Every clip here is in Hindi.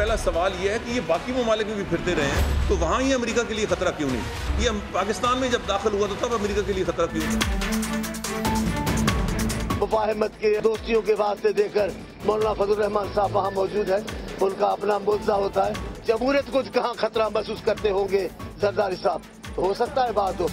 पहला सवाल यह है कि ये बाकी ममालिक में भी फिरते रहे हैं तो वहाँ ही अमरीका के लिए खतरा क्यों नहीं ये पाकिस्तान में जब दाखिल हुआ तो तब अमरीका के लिए खतरा क्यों नहीं मुफाहमत के दोस्तियों के वास्ते देकर मौलाना फजल रहमान साहब वहाँ मौजूद है उनका अपना मुद्दा होता है जमूरत कुछ कहाँ खतरा महसूस करते होंगे सरदारी साहब हो सकता है बात हो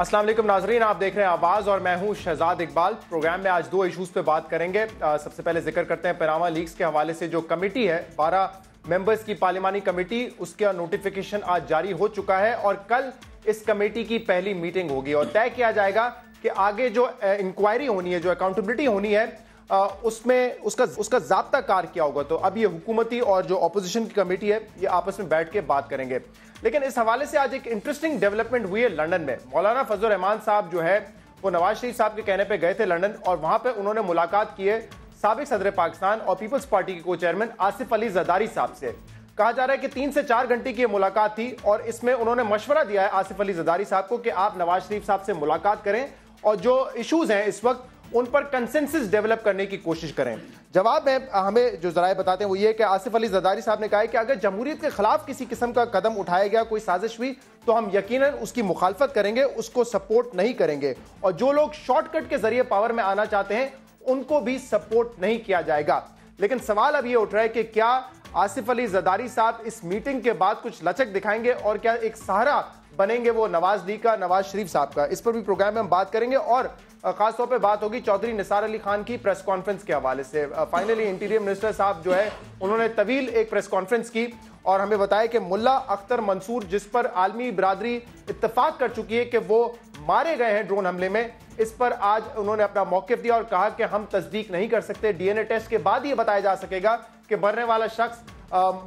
अस्सलाम वालेकुम नाजरीन आप देख रहे हैं आवाज़ और मैं हूं शहजाद इकबाल प्रोग्राम में आज दो इश्यूज़ पे बात करेंगे आ, सबसे पहले जिक्र करते हैं पैरामा लीग्स के हवाले से जो कमेटी है बारह मेंबर्स की पार्लियामानी कमेटी उसका नोटिफिकेशन आज जारी हो चुका है और कल इस कमेटी की पहली मीटिंग होगी और तय किया जाएगा कि आगे जो इंक्वायरी होनी है जो अकाउंटेबिलिटी होनी है उसमें उसका उसका जबता कार क्या होगा तो अब ये हुकूमती और जो अपोजिशन की कमेटी है ये आपस में बैठ के बात करेंगे लेकिन इस हवाले से आज एक इंटरेस्टिंग डेवलपमेंट हुई है लंदन में मौलाना फजल रहमान साहब जो है वो नवाज शरीफ साहब के कहने पर गए थे लंदन और वहाँ पर उन्होंने मुलाकात की है सबक सदर पाकिस्तान और पीपल्स पार्टी के को चेयरमैन आसिफ अली जदारी साहब से कहा जा रहा है कि तीन से चार घंटे की मुलाकात थी और इसमें उन्होंने मशवरा दिया है आसिफ अली जदारी साहब को कि आप नवाज शरीफ साहब से मुलाकात करें और जो इश्यूज हैं इस वक्त उन पर कंसेंसिस डेवलप करने की कोशिश करें जवाब में हमें जो जराए बताते हैं वो ये कि आसिफ अली जदारी साहब ने कहा है कि अगर जमहूरियत के खिलाफ किसी किस्म का कदम उठाया गया कोई साजिश हुई तो हम यकीन उसकी मुखालफत करेंगे उसको सपोर्ट नहीं करेंगे और जो लोग शॉर्टकट के जरिए पावर में आना चाहते हैं उनको भी सपोर्ट नहीं किया जाएगा लेकिन सवाल अब ये उठ रहा है कि क्या आसिफ अली जदारी साहब इस मीटिंग के बाद कुछ लचक दिखाएंगे और क्या एक सहारा बनेंगे वो नवाज दी का नवाज शरीफ साहब का इस पर भी प्रोग्राम में हम बात करेंगे और खासतौर पर बात होगी चौधरी निसार अली खान की प्रेस कॉन्फ्रेंस के हवाले से फाइनली इंटीरियर मिनिस्टर साहब जो है उन्होंने तवील एक प्रेस कॉन्फ्रेंस की और हमें बताया कि मुल्ला अख्तर मंसूर जिस पर आलमी बरदरी इतफाक कर चुकी है कि वो मारे गए हैं ड्रोन हमले में इस पर आज उन्होंने अपना मौकफ दिया और कहा कि हम तस्दीक नहीं कर सकते डीएनए टेस्ट के बाद ये बताया जा सकेगा कि मरने वाला शख्स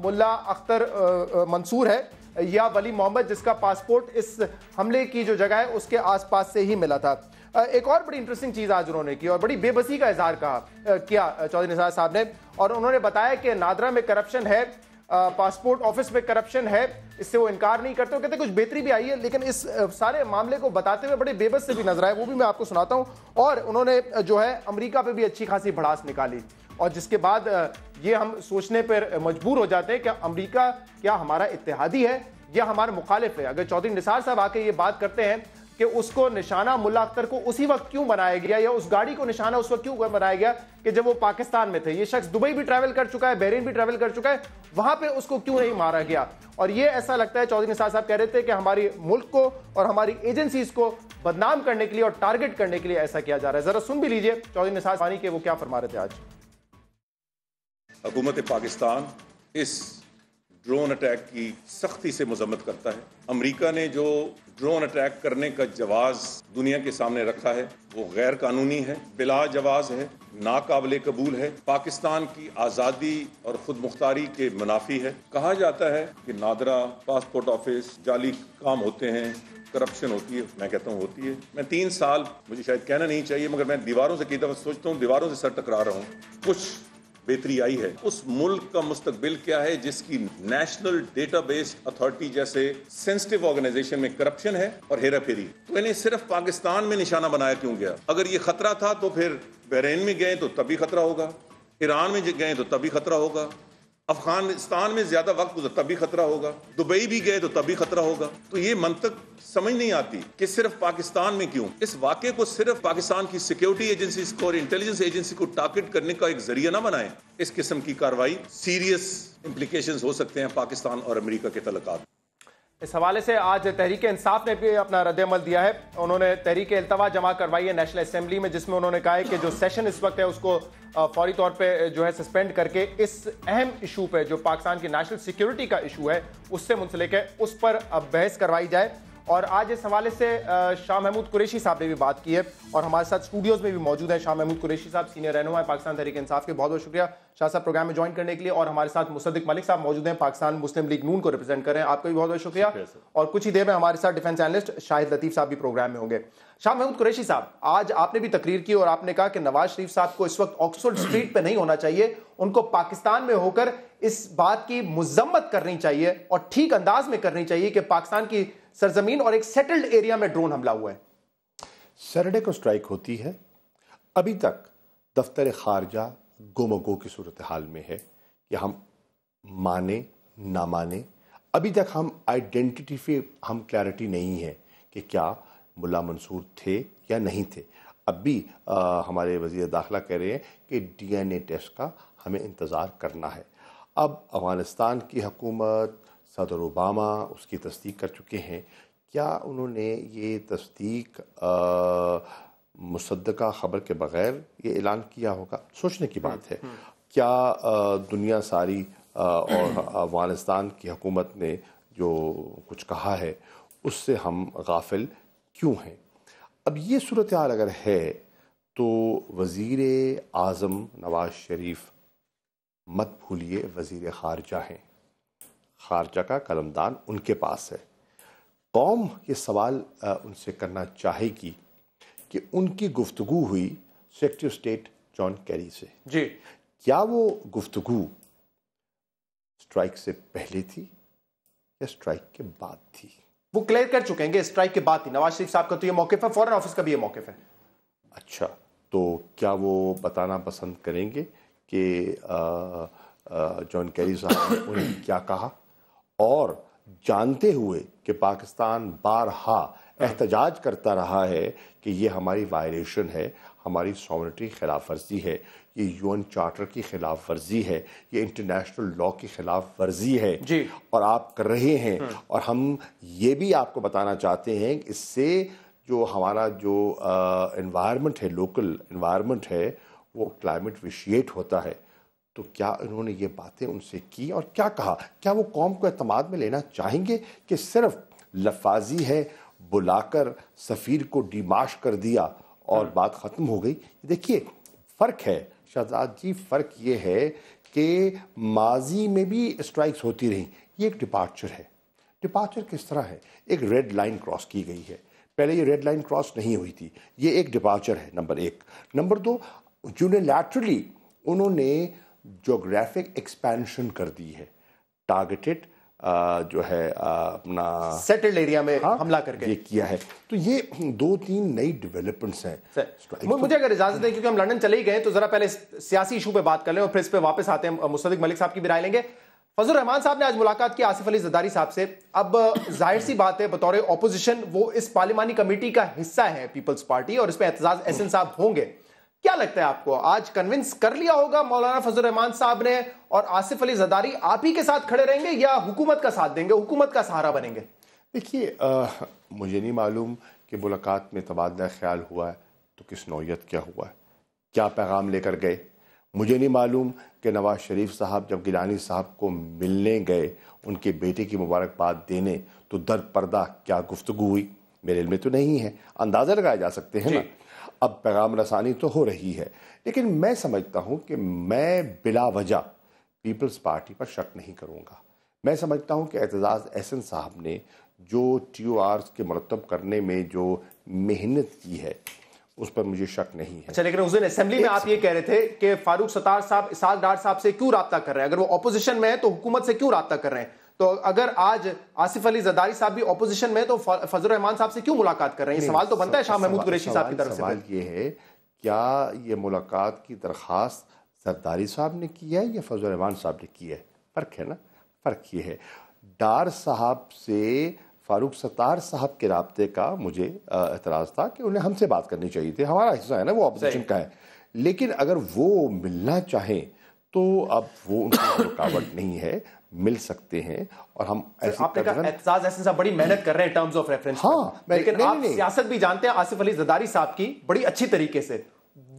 मुल्ला अख्तर मंसूर है या वली मोहम्मद जिसका पासपोर्ट इस हमले की जो जगह है उसके आसपास से ही मिला था एक और बड़ी इंटरेस्टिंग चीज़ आज उन्होंने की और बड़ी बेबसी का इजहार कहा किया चौधरी निसार साहब ने और उन्होंने बताया कि नादरा में करप्शन है पासपोर्ट ऑफिस में करप्शन है इससे वो इनकार नहीं करते कहते कुछ बेहतरी भी आई है लेकिन इस सारे मामले को बताते हुए बड़े बेबस से भी नजर आए वो भी मैं आपको सुनाता हूँ और उन्होंने जो है अमेरिका पे भी अच्छी खासी भड़ास निकाली और जिसके बाद ये हम सोचने पर मजबूर हो जाते हैं कि अमरीका क्या हमारा इतिहादी है या हमारा मुखालिफ है अगर चौधरी निसार साहब आके ये बात करते हैं कि उसको निशाना मुला अख्तर को उसी वक्त क्यों बनाया गया या उस गाड़ी को निशाना उस वक्त क्यों बनाया गया कि जब वो पाकिस्तान में थे ये शख्स दुबई भी ट्रैवल कर चुका है बहरीन भी ट्रैवल कर चुका है वहां पे उसको क्यों नहीं मारा गया और ये ऐसा लगता है चौधरी निसार साहब कह रहे थे कि हमारी मुल्क को और हमारी एजेंसीज को बदनाम करने के लिए और टारगेट करने के लिए ऐसा किया जा रहा है जरा सुन भी लीजिए चौधरी निसार के वो क्या फरमा रहे थे आज हुकूमत पाकिस्तान इस ड्रोन अटैक की सख्ती से मजम्मत करता है अमरीका ने जो ड्रोन अटैक करने का जवाज दुनिया के सामने रखा है वो गैर कानूनी है बिला जवाज है नाकबले कबूल है पाकिस्तान की आज़ादी और खुद मुख्तारी के मुनाफी है कहा जाता है कि नादरा पासपोर्ट ऑफिस जाली काम होते हैं करप्शन होती है मैं कहता हूँ होती है मैं तीन साल मुझे शायद कहना नहीं चाहिए मगर मैं दीवारों से कई दफ़ा सोचता हूँ दीवारों से सर टकरा रहा हूँ कुछ बेहतरी आई है उस मुल्क का मुस्तबिल क्या है जिसकी नेशनल डेटा बेस्ड अथॉरिटी जैसे सेंसिटिव ऑर्गेनाइजेशन में करप्शन है और हेरा फेरी तो इन्हें सिर्फ पाकिस्तान में निशाना बनाया क्यों गया अगर ये खतरा था तो फिर बहरेन में गए तो तभी खतरा होगा ईरान में गए तो तभी खतरा होगा अफगानिस्तान में ज़्यादा वक्त गुजर भी खतरा होगा दुबई भी गए तो तब भी खतरा होगा तो ये मंतक समझ नहीं आती कि सिर्फ पाकिस्तान में क्यों इस वाक्य को सिर्फ पाकिस्तान की सिक्योरिटी एजेंसी को और इंटेलिजेंस एजेंसी को टारगेट करने का एक जरिया ना बनाएं इस किस्म की कार्रवाई सीरियस इम्प्लीकेशन हो सकते हैं पाकिस्तान और अमरीका के तलकात इस हवाले से आज तहरीक इंसाफ ने भी अपना रद्दमल दिया है उन्होंने तहरीक अल्तवा जमा करवाई है नेशनल असम्बली में जिसमें उन्होंने कहा है कि जो सेशन इस वक्त है उसको फौरी तौर पे जो है सस्पेंड करके इस अहम इशू पे जो पाकिस्तान की नेशनल सिक्योरिटी का इशू है उससे मुंसलिक है उस पर अब बहस करवाई जाए और आज इस हवाले से शाह महमूद कुरेशी साहब ने भी बात की है और हमारे साथ स्टूडियोज में भी मौजूद है शाह महमूद कुरेशी साहब सीनियर रहनुमा है पाकिस्तान तरीके इंसाफ के बहुत बहुत शुक्रिया शाह साहब प्रोग्राम में ज्वाइन करने के लिए और हमारे साथ मुसदिक मलिक साहब मौजूद हैं पाकिस्तान मुस्लिम लीग नून को रिप्रेजेंट करें आपका भी बहुत बहुत शुक्रिया और कुछ ही देर में हमारे साथ डिफेंस एनलिस्ट शाहिद लतीफ़ साहब भी प्रोग्राम में होंगे शाह महमूद कुरैशी साहब आज आपने भी तकरीर की और आपने कहा कि नवाज शरीफ साहब को इस वक्त ऑक्सफोर्ड स्ट्रीट पे नहीं होना चाहिए उनको पाकिस्तान में होकर इस बात की मुजम्मत करनी चाहिए और ठीक अंदाज में करनी चाहिए कि पाकिस्तान की सरजमीन और एक सेटल्ड एरिया में ड्रोन हमला हुआ है सैटरडे को स्ट्राइक होती है अभी तक दफ्तर खारजा गोमगो की सूरत हाल में है कि हम माने ना माने अभी तक हम आइडेंटिटी पे हम क्लैरिटी नहीं है कि क्या मुला मंसूर थे या नहीं थे अब भी आ, हमारे वजीर दाखिला कह रहे हैं कि डीएनए टेस्ट का हमें इंतज़ार करना है अब अफ़गानिस्तान की हकूमत सदर ओबामा उसकी तस्दीक कर चुके हैं क्या उन्होंने ये तस्दीक मुसद्दका ख़बर के बग़ैर ये ऐलान किया होगा सोचने की बात है क्या आ, दुनिया सारी आ, और अफ़गानिस्तान की हकूमत ने जो कुछ कहा है उससे हम गाफिल क्यों हैं अब ये सूरत हाल अगर है तो वज़ीर आज़म नवाज शरीफ मत भूलिए वज़ी ख़ारजा हैं ख़ारजा का कलमदान उनके पास है कौम ये सवाल उनसे करना चाहेगी कि उनकी गुफ्तु हुई सेक्रेटरी स्टेट जॉन कैरी से जी क्या वो गुफ्तु स्ट्राइक से पहले थी या स्ट्राइक के बाद थी वो क्लियर कर चुके हैं स्ट्राइक के बाद ही नवाज शरीफ साहब का तो ये मौके है फॉरन ऑफिस का भी ये मौके है अच्छा तो क्या वो बताना पसंद करेंगे कि जॉन कैरी साहब उन्होंने क्या कहा और जानते हुए कि पाकिस्तान बारहा एहतजाज करता रहा है कि ये हमारी वायलेशन है हमारी सॉवरिटी खिलाफ वर्जी है ये यूएन चार्टर की खिलाफ वर्जी है ये इंटरनेशनल लॉ की खिलाफ वर्जी है जी। और आप कर रहे हैं हम्म। और हम ये भी आपको बताना चाहते हैं कि इससे जो हमारा जो इन्वायरमेंट है लोकल इन्वायरमेंट है वो क्लाइमेट विशिएट होता है तो क्या उन्होंने ये बातें उनसे की और क्या कहा क्या वो कौम को अतमाद में लेना चाहेंगे कि सिर्फ लफाजी है बुलाकर सफ़ीर को डिमाश कर दिया और हाँ। बात ख़त्म हो गई देखिए फ़र्क है शहजाद जी फ़र्क ये है कि माजी में भी स्ट्राइक्स होती रहीं ये एक डिपार्चर है डिपार्चर किस तरह है एक रेड लाइन क्रॉस की गई है पहले ये रेड लाइन क्रॉस नहीं हुई थी ये एक डिपार्चर है नंबर एक नंबर दो यूनिलैटरली उन्होंने जोग्राफिक एक्सपेंशन कर दी है टारगेटेड जो है अपना सेटल्ड एरिया में हाँ, हमला करके ये किया है तो ये दो तीन नई डेवलपमेंट्स हैं मुझे अगर इजाजत है क्योंकि हम लंदन चले ही गए तो जरा पहले सियासी इशू पे बात कर लें और फिर इस पे वापस आते हैं मुस्तक मलिक साहब की भी राय लेंगे फजल रहमान साहब ने आज मुलाकात की आसिफ अली जदारी साहब से अब जाहिर सी बात है बतौर ऑपोजिशन वो इस पार्लिमानी कमेटी का हिस्सा है पीपल्स पार्टी और इसमें एतजाज एहसन साहब होंगे क्या लगता है आपको आज कन्विंस कर लिया होगा मौलाना फजल रहमान साहब ने और आसिफ अली जदारी आप ही के साथ खड़े रहेंगे या हुकूमत का साथ देंगे हुकूमत का सहारा बनेंगे देखिए मुझे नहीं मालूम कि मुलाकात में तबादला ख्याल हुआ है तो किस नौीयत क्या हुआ है क्या पैगाम लेकर गए मुझे नहीं मालूम कि नवाज शरीफ साहब जब गिलानी साहब को मिलने गए उनके बेटे की मुबारकबाद देने तो दर पर्दा क्या गुफ्तु हुई मेरे में तो नहीं है अंदाज़ा लगाए जा सकते हैं ना अब पैगाम रसानी तो हो रही है लेकिन मैं समझता हूँ कि मैं बिला वजह पीपल्स पार्टी पर शक नहीं करूँगा मैं समझता हूँ कि एतजाज़ एहसन साहब ने जो टी ओ आर के मरतब करने में जो मेहनत की है उस पर मुझे शक नहीं है अच्छा लेकिन उस दिन असेंबली में आप ये कह रहे थे कि फारूक सतार साहब इसाक डार साहब से क्यों रबता कर रहे हैं अगर वो अपोजिशन में है तो हुकूमत से क्यों रबता कर रहे हैं तो अगर आज आसिफ अली जदारी साहब भी अपोजिशन में तो फजल रहमान साहब से क्यों मुलाकात कर रहे हैं सवाल तो बनता है शाह महमूद कुरैशी साहब की तरफ सवाल ये है क्या ये मुलाकात की दरख्वास्त सरदारी साहब ने की है या फजल रहमान साहब ने की है फ़र्क है ना फ़र्क ये है डार साहब से फारूक सत्तार साहब के रबते का मुझे एतराज़ था कि उन्हें हमसे बात करनी चाहिए थी हमारा हिस्सा है ना वो अपोजिशन का है लेकिन अगर वो मिलना चाहें तो अब वो उनकी रुकावट नहीं है मिल सकते हैं और हम तो आपने कहा ऐसे साहब बड़ी मेहनत कर रहे हैं टर्म्स ऑफ रेफरेंस हाँ लेकिन नहीं, आप नहीं, सियासत भी जानते हैं आसिफ अली जदारी साहब की बड़ी अच्छी तरीके से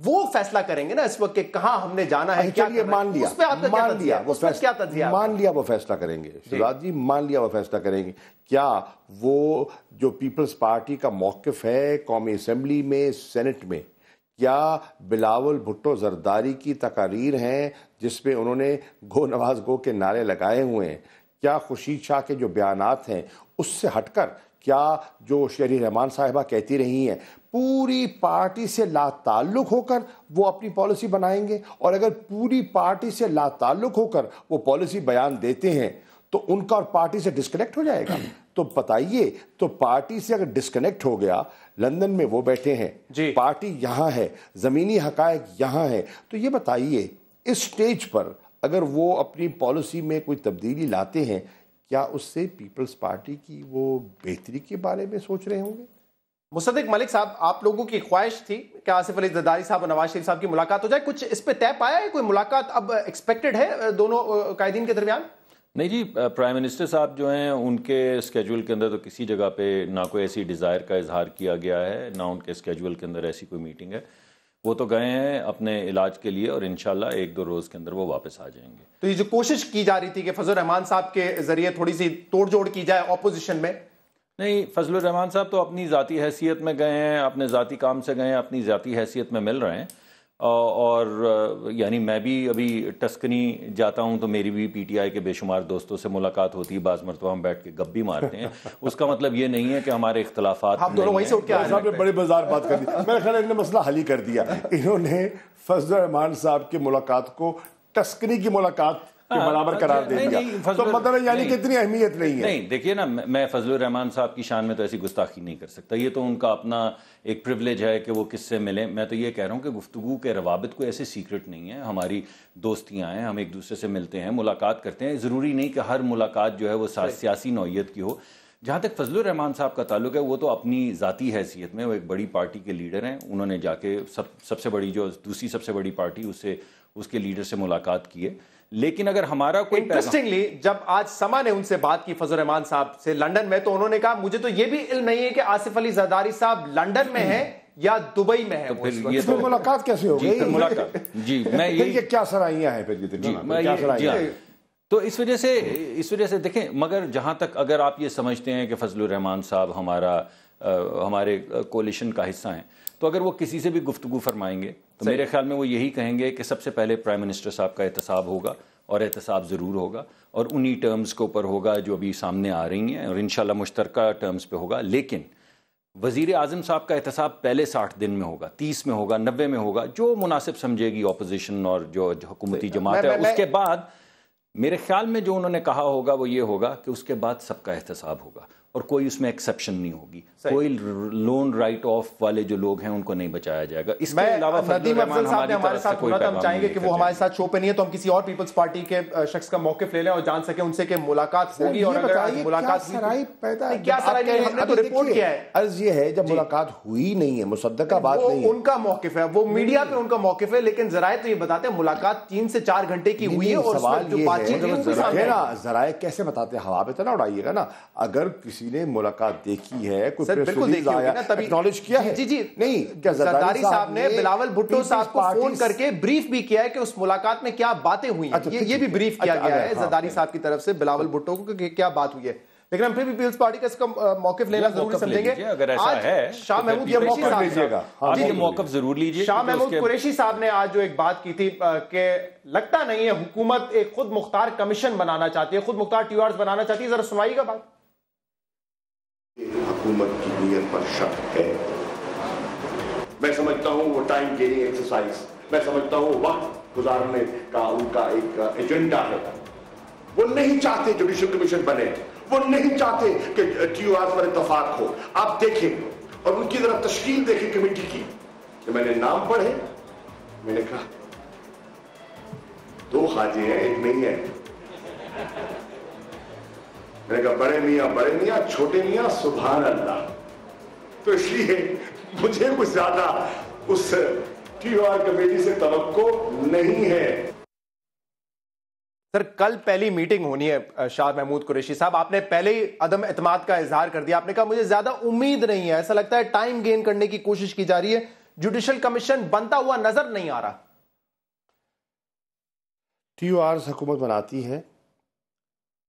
वो फैसला करेंगे ना इस वक्त कहा हमने जाना है क्या ये मान लिया आपने मान लिया वो क्या तजिया मान लिया वो फैसला करेंगे शिवराज जी मान लिया वो फैसला करेंगे क्या वो जो पीपल्स पार्टी का मौकफ है कौमी असम्बली में सेनेट में क्या बिलावल भुट्टो जरदारी की तकारीर हैं जिसमें उन्होंने गो नवाज गो के नारे लगाए हुए हैं क्या खुशी शाह के जो बयान हैं उससे हटकर क्या जो शेरी रहमान साहिबा कहती रही हैं पूरी पार्टी से लाताल्लुक होकर वो अपनी पॉलिसी बनाएंगे और अगर पूरी पार्टी से लाताल्लुक होकर वो पॉलिसी बयान देते हैं तो उनका और पार्टी से डिस्कनेक्ट हो जाएगा तो बताइए तो पार्टी से अगर डिस्कनेक्ट हो गया लंदन में वो बैठे हैं पार्टी यहाँ है ज़मीनी हकायक यहाँ है तो ये बताइए इस स्टेज पर अगर वो अपनी पॉलिसी में कोई तब्दीली लाते हैं क्या उससे पीपल्स पार्टी की वो बेहतरी के बारे में सोच रहे होंगे मुसदिक मलिक साहब आप लोगों की ख्वाहिश थी कि आसिफ अली जदारी साहब और नवाज शरीफ साहब की मुलाकात हो जाए कुछ इस पर तय पाया है कोई मुलाकात अब एक्सपेक्टेड है दोनों कायदीन के दरमियान नहीं जी प्राइम मिनिस्टर साहब जो हैं उनके स्केजूल के अंदर तो किसी जगह पे ना कोई ऐसी डिज़ायर का इजहार किया गया है ना उनके स्केजूल के अंदर ऐसी कोई मीटिंग है वो तो गए हैं अपने इलाज के लिए और इनशाला एक दो रोज के अंदर वो वापस आ जाएंगे तो ये जो कोशिश की जा रही थी कि फजल रहमान साहब के जरिए थोड़ी सी तोड़जोड़ की जाए ऑपोजिशन में नहीं फजल रहमान साहब तो अपनी ज़ाती हैसियत में गए हैं अपने ज़ाती काम से गए हैं अपनी ज़ाती हैसियत में मिल रहे हैं और यानी मैं भी अभी टस्कनी जाता हूँ तो मेरी भी पीटीआई के बेशुमार दोस्तों से मुलाकात होती है बाज मरतबा हम बैठ के गप भी मारते हैं उसका मतलब ये नहीं है कि हमारे इख्तलाफात दोनों वहीं से उठ के आपने बड़े बाजार बात कर दी मेरा ख्याल इन्होंने मसला हल ही कर दिया इन्होंने फजल रहमान साहब की मुलाकात को टस्कनी की मुलाकात के हाँ, बराबर अच्छा, करार दे दिया तो मतलब यानी कि इतनी अहमियत नहीं है नहीं देखिए ना मैं फजल रहमान साहब की शान में तो ऐसी गुस्ताखी नहीं कर सकता ये तो उनका अपना एक प्रिवलेज है कि वो किससे मिले मैं तो ये कह रहा हूँ कि गुफ्तु के रवाबित को ऐसे सीक्रेट नहीं है हमारी दोस्तियाँ हैं हम एक दूसरे से मिलते हैं मुलाकात करते हैं ज़रूरी नहीं कि हर मुलाकात जो है वो सियासी नौीयत की हो जहाँ तक फजल रहमान साहब का ताल्लुक है वो तो अपनी ज़ाती हैसियत में वो एक बड़ी पार्टी के लीडर हैं उन्होंने जाके सब सबसे बड़ी जो दूसरी सबसे बड़ी पार्टी उससे उसके लीडर से मुलाकात की है लेकिन अगर हमारा कोई इंटरेस्टिंगली जब आज समा ने उनसे बात की फजल रहमान साहब से लंदन में तो उन्होंने कहा मुझे तो ये भी इल्म नहीं है कि आसिफ अली जरदारी साहब लंदन में है या दुबई में है तो फिर ये तो मुलाकात कैसे हो गई मुलाकात जी मैं ये क्या सराहियां है फिर है तो इस वजह से इस वजह से देखें मगर जहां तक अगर आप ये समझते हैं कि फजल रहमान साहब हमारा हमारे कोलिशन का हिस्सा हैं तो अगर वो किसी से भी गुफ्तु फरमाएंगे तो मेरे ख्याल में वो यही कहेंगे कि सबसे पहले प्राइम मिनिस्टर साहब का एहतसाब होगा और एहतसाब ज़रूर होगा और उन्हीं टर्म्स के ऊपर होगा जो अभी सामने आ रही हैं और इन मुश्तर टर्म्स पर होगा लेकिन वजीर अजम साहब का एहतसाब पहले साठ दिन में होगा तीस में होगा नब्बे में होगा जो मुनासिब समझेगी अपोजिशन और जो हुकूमती जमात है उसके बाद मेरे ख्याल में जो उन्होंने कहा होगा वो ये होगा कि उसके बाद सबका एहतसाब होगा और कोई उसमें एक्सेप्शन नहीं होगी कोई लोन राइट ऑफ वाले जो लोग हैं उनको नहीं बचाया जाएगा इसके अलावा नदीम अफजल साहब ने हमारे साथ सुना था तो हम चाहेंगे कि वो हमारे साथ शो पे नहीं है तो हम किसी और पीपल्स पार्टी के शख्स का मौके ले लें और जान सके उनसे के मुलाकात होगी और अगर मुलाकात तो- सराई पैदा क्या सराई हमने तो रिपोर्ट किया है अर्ज ये है जब मुलाकात हुई नहीं है मुसद्दका बात नहीं उनका मौके है वो मीडिया पे उनका मौके है लेकिन जराए तो ये बताते हैं मुलाकात तीन से चार घंटे की हुई है और सवाल जो बातचीत जराए कैसे बताते हैं हवा पे तो ना उड़ाइएगा ना अगर किसी किसी ने मुलाकात देखी है कोई सर बिल्कुल देखी होगी ना तभी नॉलेज किया है जी जी नहीं क्या जरदारी साहब ने बिलावल भुट्टो साहब को फोन करके ब्रीफ भी किया है कि उस मुलाकात में क्या बातें हुई अच्छा, ये, भी ब्रीफ किया अच्छा, गया है जरदारी हाँ, हाँ। साहब की तरफ से बिलावल भुट्टो को क्या बात हुई है लेकिन हम फिर भी पीपल्स पार्टी का इसका मौकफ लेना जरूर समझेंगे अगर ऐसा है शाह तो महमूद ये मौका लीजिएगा जी हाँ, ये मौकफ जरूर लीजिए शाह महमूद कुरैशी साहब ने आज जो एक बात की थी कि लगता नहीं है हुकूमत एक खुद मुख्तार कमीशन बनाना चाहती है खुद मुख्तार ट्यूआर्स बनाना चाहती है जरा सुनाइएगा बात हुकूमत की नीयत पर शक है मैं समझता हूँ वो टाइम गेनिंग एक्सरसाइज मैं समझता हूँ वक्त गुजारने का उनका एक एजेंडा है वो नहीं चाहते जुडिशल कमीशन बने वो नहीं चाहते कि टी ओ पर इतफाक हो आप देखें और उनकी तरफ तश्कील देखें कमेटी की तो मैंने नाम पढ़े मैंने कहा दो हाजी हैं एक नहीं है मैंने कहा बड़े मियाँ बड़े मियाँ छोटे मियाँ सुबहान अल्लाह तो इसलिए मुझे कुछ ज्यादा उस टी आर कमेटी से तो नहीं है सर कल पहली मीटिंग होनी है शाह महमूद कुरेशी साहब आपने पहले ही अदम एतमाद का इजहार कर दिया आपने कहा मुझे ज्यादा उम्मीद नहीं है ऐसा लगता है टाइम गेन करने की कोशिश की जा रही है जुडिशल कमीशन बनता हुआ नजर नहीं आ रहा टी ओ आर हुकूमत बनाती है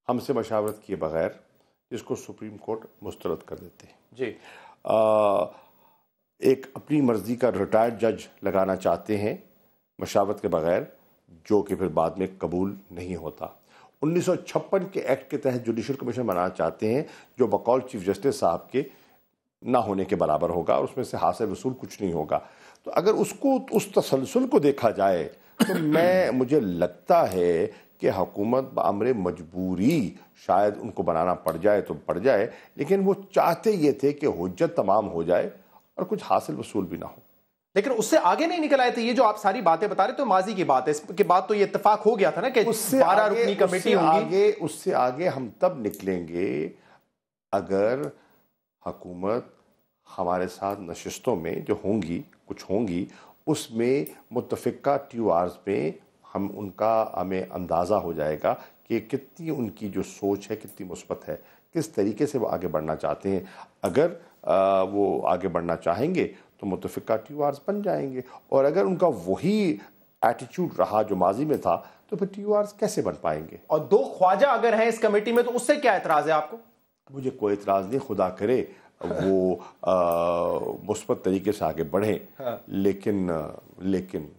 हमसे मशावरत किए बगैर इसको सुप्रीम कोर्ट मुस्तरद कर देते हैं जी आ, एक अपनी मर्ज़ी का रिटायर्ड जज लगाना चाहते हैं मशावरत के बगैर जो कि फिर बाद में कबूल नहीं होता 1956 के एक्ट के तहत जुडिशल कमीशन बनाना चाहते हैं जो बकौल चीफ जस्टिस साहब के ना होने के बराबर होगा और उसमें से हासिल वसूल कुछ नहीं होगा तो अगर उसको उस तसलसल को देखा जाए तो मैं मुझे लगता है कि हुकूमत बमर मजबूरी शायद उनको बनाना पड़ जाए तो पड़ जाए लेकिन वो चाहते ये थे कि हजत तमाम हो जाए और कुछ हासिल वसूल भी ना हो लेकिन उससे आगे नहीं निकल आए थे ये जो आप सारी बातें बता रहे तो माजी की बात है इसके बाद तो ये इतफाक हो गया था ना कि उससे रुकनी कमेटी उससे आगे उससे आगे हम तब निकलेंगे अगर हकूमत हमारे साथ नशस्तों में जो होंगी कुछ होंगी उसमें मुतफ़ा ट्यू आर्स में हम उनका हमें अंदाज़ा हो जाएगा कि कितनी उनकी जो सोच है कितनी मुस्बत है किस तरीके से वो आगे बढ़ना चाहते हैं अगर आ, वो आगे बढ़ना चाहेंगे तो मुतफ़ा टी आर्स बन जाएंगे और अगर उनका वही एटीट्यूड रहा जो माजी में था तो फिर टी आर्स कैसे बन पाएंगे और दो ख्वाजा अगर हैं इस कमेटी में तो उससे क्या एतराज़ है आपको मुझे कोई एतराज़ नहीं खुदा करे वो मुस्बत तरीके से आगे बढ़ें हाँ। लेकिन लेकिन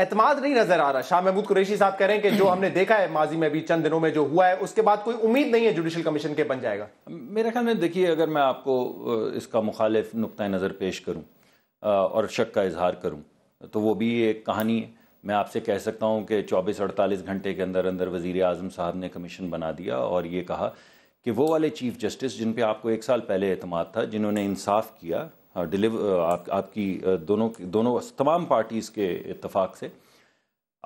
एतमाद नहीं नजर आ रहा शाह महमूद कुरेशी साहब कह रहे हैं कि जो हमने देखा है माजी में अभी चंद दिनों में जो हुआ है उसके बाद कोई उम्मीद नहीं है जुडिशल कमीशन के बन जाएगा मेरे ख्याल में देखिए अगर मैं आपको इसका मुखालिफ नुकतः नज़र पेश करूँ और शक का इजहार करूँ तो वो भी एक कहानी है मैं आपसे कह सकता हूँ कि चौबीस अड़तालीस घंटे के अंदर अंदर वज़ी अजम साहब ने कमीशन बना दिया और ये कहा कि वो वाले चीफ जस्टिस जिन पर आपको एक साल पहले अहतम था जिन्होंने इंसाफ किया डिलीवर हाँ, आप, आपकी दोनों दोनों तमाम पार्टीज़ के इतफाक़ से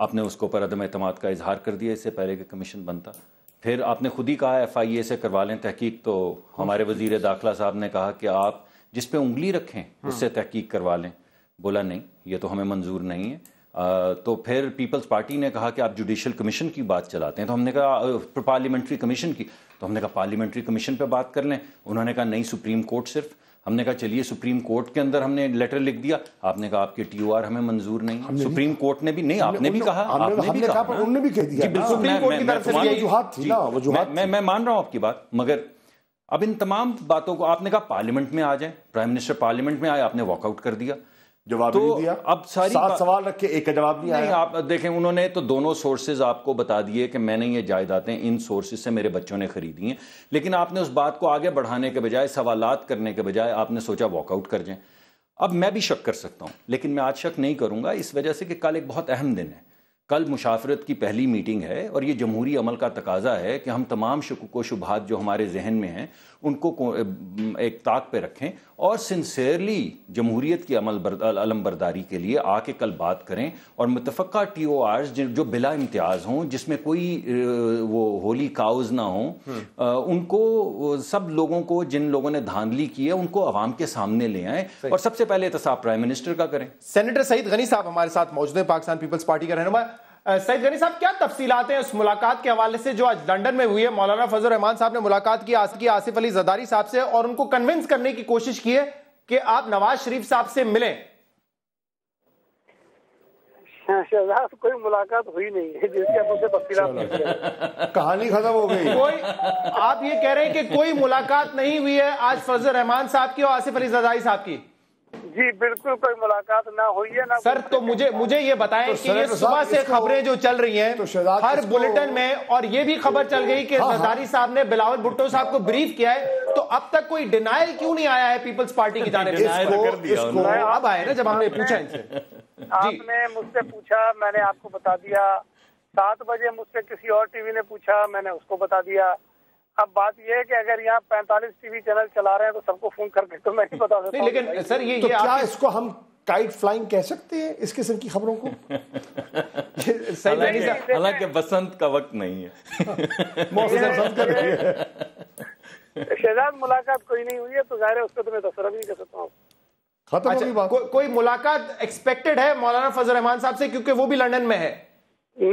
आपने उसको पर अदम अहतम का इजहार कर दिया इससे पहले कि कमीशन बनता फिर आपने खुद ही कहा एफ़ आई ए से करवा लें तहकीक तो हमारे हम्म। वजीर दाखिला साहब ने कहा कि आप जिस पे उंगली रखें हाँ। उससे तहकीक करवा लें बोला नहीं ये तो हमें मंजूर नहीं है आ, तो फिर पीपल्स पार्टी ने कहा कि आप जुडिशल कमीशन की बात चलाते हैं तो हमने कहा पार्लियामेंट्री कमीशन की तो हमने कहा पार्लियामेंट्री कमीशन पे बात कर लें उन्होंने कहा नहीं सुप्रीम कोर्ट सिर्फ हमने कहा चलिए सुप्रीम कोर्ट के अंदर हमने लेटर लिख दिया आपने कहा आपके टी हमें मंजूर नहीं सुप्रीम कोर्ट ने भी नहीं आपने भी कहा आपने भी कहा मैं मैं मान रहा हूं आपकी बात मगर अब इन तमाम बातों को आपने कहा पार्लियामेंट में आ जाए प्राइम मिनिस्टर पार्लियामेंट में आए आपने वॉकआउट कर दिया जवाब तो नहीं दिया अब सारी सात सवाल रख के एक जवाब नहीं, नहीं आया आप देखें उन्होंने तो दोनों सोर्सेज आपको बता दिए कि मैंने ये जायदादें इन सोर्सेज से मेरे बच्चों ने खरीदी हैं लेकिन आपने उस बात को आगे बढ़ाने के बजाय सवाल करने के बजाय आपने सोचा वॉकआउट कर जाएं अब मैं भी शक कर सकता हूँ लेकिन मैं आज शक नहीं करूँगा इस वजह से कि कल एक बहुत अहम दिन है कल मुशाफरत की पहली मीटिंग है और ये जमहूरी अमल का तकाजा है कि हम तमाम शकुक व शुभात जो हमारे जहन में हैं उनको एक ताक पे रखें और सिंसेरली जमहूरीत की अमल अलमबरदारी के लिए आके कल बात करें और मुतफ़ा टी ओ आर जो बिला इम्तियाज हों जिसमें कोई वो होली काउज ना हो हम्म। उनको सब लोगों को जिन लोगों ने धांधली की है उनको आवाम के सामने ले आए और सबसे पहले एहतसाब प्राइम मिनिस्टर का करें सेनेटर सईद गनी साहब हमारे साथ मौजूद है पाकिस्तान पीपल्स पार्टी का रहनुमा सैद गनी साहब क्या तफसीलात हैं उस मुलाकात के हवाले से जो आज लंदन में हुई है मौलाना फजल रहमान साहब ने मुलाकात की आस की आसिफ अली जदारी साहब से और उनको कन्विंस करने की कोशिश की है कि आप नवाज शरीफ साहब से मिलें कोई मुलाकात हुई नहीं है जिसके आप कहानी खत्म हो गई कोई आप ये कह रहे हैं कि कोई मुलाकात नहीं हुई है आज फजल रहमान साहब की और आसिफ अली जदारी साहब की जी बिल्कुल कोई मुलाकात ना हुई है ना सर तो मुझे मुझे ये बताएं तो कि ये तो सुबह से खबरें जो चल रही हैं तो हर बुलेटिन में और ये भी खबर चल गई कि जरदारी हाँ, हाँ। साहब ने बिलावल भुट्टो साहब को ब्रीफ किया है तो अब तक कोई डिनाइल क्यों नहीं आया है पीपल्स पार्टी की जाने अब आए ना जब हमने पूछा इनसे आपने मुझसे पूछा मैंने आपको बता दिया सात बजे मुझसे किसी और टीवी ने पूछा मैंने उसको बता दिया अब बात यह है कि अगर यहाँ पैंतालीस टीवी चैनल चला रहे हैं तो सबको फोन करके तो मैं नहीं बता सकता लेकिन सर ये, तो ये क्या इसको हम काइट फ्लाइंग कह सकते हैं इस किस्म की खबरों को हालांकि बसंत का वक्त नहीं है मौसम कर रही है शहजाद मुलाकात कोई नहीं हुई है तो जाहिर है उसको तो मैं तो भी नहीं कर सकता हूँ खत्म अच्छा, बात को, कोई मुलाकात एक्सपेक्टेड है मौलाना फजल रहमान साहब से क्योंकि वो भी लंदन में है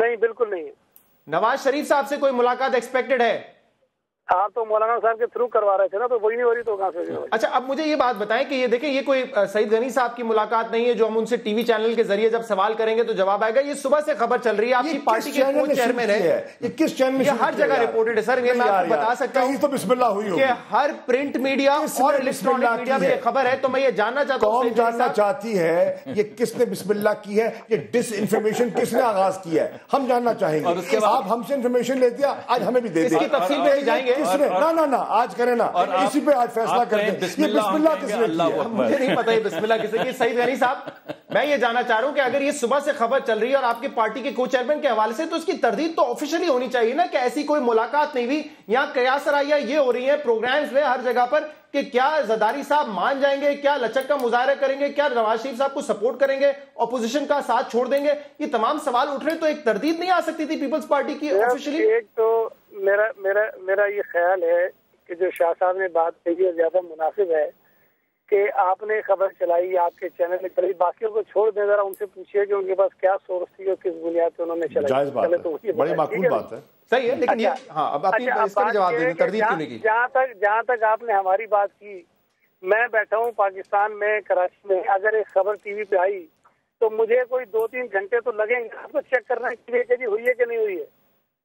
नहीं बिल्कुल नहीं है नवाज शरीफ साहब से कोई मुलाकात एक्सपेक्टेड है आप हाँ, तो मौलाना साहब के थ्रू करवा रहे थे ना तो वही नहीं हो रही तो कहाँ से अच्छा अब मुझे ये बात बताएं कि ये देखें ये कोई सईद गनी साहब की मुलाकात नहीं है जो हम उनसे टीवी चैनल के जरिए जब सवाल करेंगे तो जवाब आएगा ये सुबह से खबर चल रही है आपकी पार्टी के चेयरमैन है ये किस चैनल में हर जगह रिपोर्टेड है सर ये मैं आपको बता सकता हूँ तो हुई है हर प्रिंट मीडिया और इलेक्ट्रॉनिक मीडिया में खबर है तो मैं ये जानना चाहता हूँ जानना चाहती है ये किसने बिस्मिल्ला की है ये डिस इन्फॉर्मेशन किसने आगाज किया है हम जानना चाहेंगे आप हमसे इन्फॉर्मेशन लेते आज हमें भी दे दिया तफसी में जाएंगे किसने ना ना ना आज करें ना इसी पे आज फैसला कर ये बिस्मिल्लाह किसने मुझे नहीं पता ये बिस्मिल्लाह किसने की सही गनी साहब मैं ये जानना चाह रहा हूँ कि अगर ये सुबह से खबर चल रही है और आपकी पार्टी के को चेयरमैन के हवाले से तो उसकी तरदीद तो ऑफिशियली होनी चाहिए ना कि ऐसी कोई मुलाकात नहीं हुई यहाँ कयासराइया ये हो रही है प्रोग्राम्स में हर जगह पर कि क्या जदारी साहब मान जाएंगे क्या लचक का मुजाहरा करेंगे क्या नवाज शरीफ साहब को सपोर्ट करेंगे ऑपोजिशन का साथ छोड़ देंगे ये तमाम सवाल उठ रहे तो एक तरदीद नहीं आ सकती थी पीपल्स पार्टी की ऑफिशियली एक तो मेरा मेरा मेरा ये ख्याल है कि जो शाह साहब ने बात कही है ज़्यादा मुनासिब है कि आपने खबर चलाई आपके चैनल ने चली बाकी को छोड़ दें जरा उनसे पूछिए कि उनके पास क्या सोर्स थी और किस बुनियाद पे उन्होंने चलाई पहले तो बड़ी माकूल बात है सही है लेकिन अच्छा, ये हाँ अब अच्छा, जहाँ तक जहाँ तक आपने हमारी बात की मैं बैठा हूँ पाकिस्तान में कराची में अगर एक खबर टीवी पे आई तो मुझे कोई दो तीन घंटे तो लगेंगे आपको चेक करना है कि हुई है कि नहीं हुई है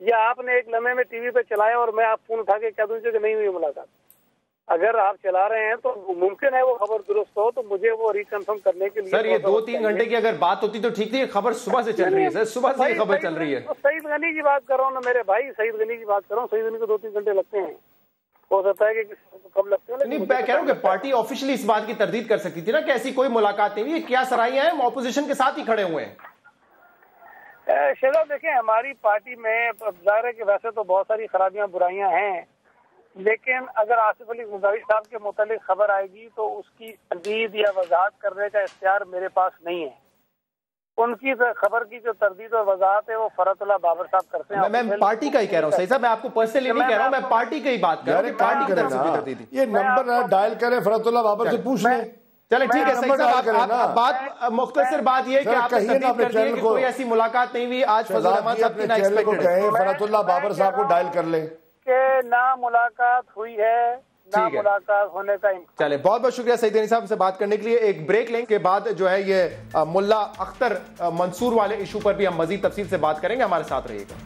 या आपने एक लम्हे में टीवी पे चलाया और मैं आप फोन उठा के कह दूसरे की नहीं हुई मुलाकात अगर आप चला रहे हैं तो मुमकिन है वो खबर दुरुस्त हो तो मुझे वो रिकन्फर्म करने के लिए सर ये दो तीन घंटे की अगर बात होती तो ठीक थी खबर सुबह से चल रही है सर सुबह से खबर चल रही है तो सईद गनी की बात कर रहा हूँ ना मेरे भाई सईद गनी की बात कर रहा हूँ सईद गनी को दो तीन घंटे लगते हैं हो सकता है कि कब लगते हैं नहीं मैं कह रहा हूँ पार्टी ऑफिशियली इस बात की तरदीद कर सकती थी ना कि ऐसी कोई मुलाकात नहीं हुई क्या सराइया है हम ऑपोजिशन के साथ ही खड़े हुए हैं शेजा देखें हमारी पार्टी में जाहिर है कि वैसे तो बहुत सारी खराबियां बुराइयां हैं लेकिन अगर आसिफ अली गुजारी साहब के मुतालिक खबर आएगी तो उसकी तरदीद या वजाहत करने का इख्तियार मेरे पास नहीं है उनकी खबर की जो तरदीद और वजाहत है वो फरतुल्ला बाबर साहब करते हैं मैं, पार्टी का ही कह रहा हूँ सही साहब मैं आपको पर्सनली अच्छा, नहीं कह रहा हूँ मैं पार्टी का ही बात कर रहा हूँ ये नंबर डायल करें फरतुल्ला बाबर से अच्छा, पूछ लें चले ठीक है सही आप, आप बात मुख्तर बात यह कि आप कर दिए कोई ऐसी मुलाकात नहीं हुई आज फजल बाबर साहब को डायल कर ले ना मुलाकात हुई है मुलाकात होने का चले बहुत बहुत शुक्रिया सईद साहब से बात करने के लिए एक ब्रेक लेंगे के बाद जो है ये मुल्ला अख्तर मंसूर वाले इशू पर भी हम मजीद तफसील से बात करेंगे हमारे साथ रहिएगा